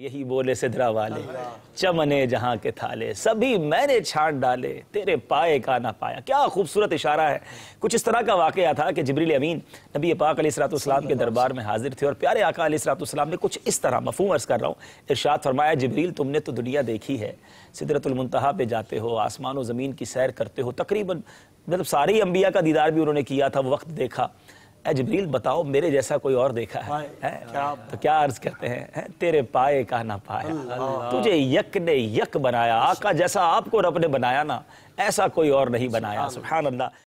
यही बोले सिधरा वाले चमने जहां के थाले सभी मैंने छाट डाले तेरे पाए का ना पाया क्या खूबसूरत इशारा है कुछ इस तरह का वाक़ था कि जबरील अमीन नबी पाक सलाम के दरबार में हाजिर थे और प्यारे आका सलाम ने कुछ इस तरह मफूम अर्ज़ कर रहा हूँ इर्शाद फरमाया जबरील तुमने तो दुनिया देखी है सिदरतुलमतहा पे जाते हो आसमान व ज़मीन की सैर करते हो तकरीबन मतलब सारे अम्बिया का दीदार भी उन्होंने किया था वक्त देखा जबरील बताओ मेरे जैसा कोई और देखा है, तो है? क्या तो क्या अर्ज करते हैं है? तेरे पाए का ना पाया तुझे यक ने यक बनाया आका जैसा आपको रब ने बनाया ना ऐसा कोई और नहीं बनाया सुबह अल्लाह